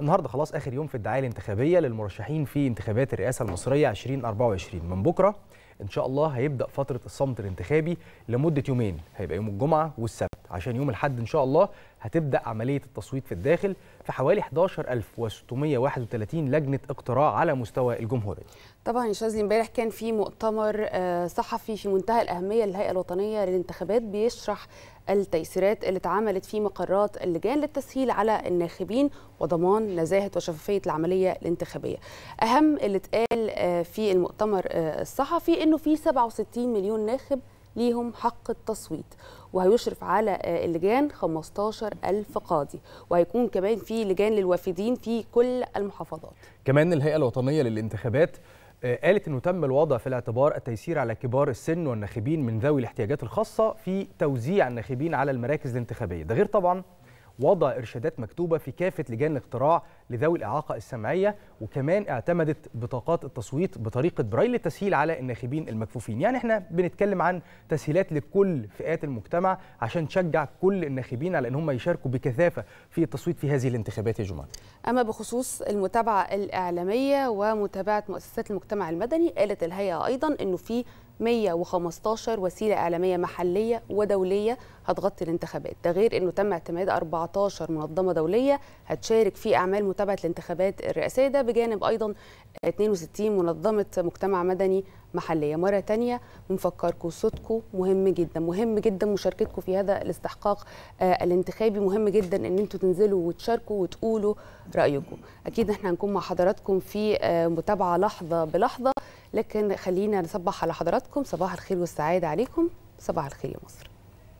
النهارده خلاص اخر يوم في الدعايه الانتخابيه للمرشحين في انتخابات الرئاسه المصريه 2024 من بكره ان شاء الله هيبدا فتره الصمت الانتخابي لمده يومين هيبقى يوم الجمعه والسبت عشان يوم الاحد ان شاء الله هتبدا عمليه التصويت في الداخل في حوالي 11631 لجنه اقتراع على مستوى الجمهوريه. طبعا يا استاذ امبارح كان في مؤتمر آه، صحفي في منتهى الاهميه للهيئه الوطنيه للانتخابات بيشرح التيسيرات اللي اتعملت في مقرات اللجان للتسهيل على الناخبين وضمان نزاهه وشفافيه العمليه الانتخابيه. اهم اللي اتقال آه، في المؤتمر آه، الصحفي انه في 67 مليون ناخب ليهم حق التصويت وهيشرف على آه، اللجان 15 ألف قاضي وهيكون كمان في لجان للوافدين في كل المحافظات كمان الهيئة الوطنية للانتخابات آه، قالت انه تم الوضع في الاعتبار التيسير على كبار السن والناخبين من ذوي الاحتياجات الخاصه في توزيع الناخبين على المراكز الانتخابيه ده غير طبعا وضع إرشادات مكتوبة في كافة لجان الاقتراع لذوي الإعاقة السمعية وكمان اعتمدت بطاقات التصويت بطريقة برايل للتسهيل على الناخبين المكفوفين يعني احنا بنتكلم عن تسهيلات لكل فئات المجتمع عشان تشجع كل الناخبين على ان هم يشاركوا بكثافة في التصويت في هذه الانتخابات يا جمال أما بخصوص المتابعة الإعلامية ومتابعة مؤسسات المجتمع المدني قالت الهيئة أيضا أنه في 115 وسيله اعلاميه محليه ودوليه هتغطي الانتخابات ده غير انه تم اعتماد 14 منظمه دوليه هتشارك في اعمال متابعه الانتخابات الرئاسيه ده بجانب ايضا 62 منظمه مجتمع مدني محليه مره تانية بنفكركم صوتكم مهم جدا مهم جدا مشاركتكم في هذا الاستحقاق آه، الانتخابي مهم جدا ان انتم تنزلوا وتشاركوا وتقولوا رايكم اكيد احنا هنكون مع حضراتكم في آه، متابعه لحظه بلحظه لكن خلينا نصبح على حضراتكم صباح الخير والسعاده عليكم صباح الخير يا مصر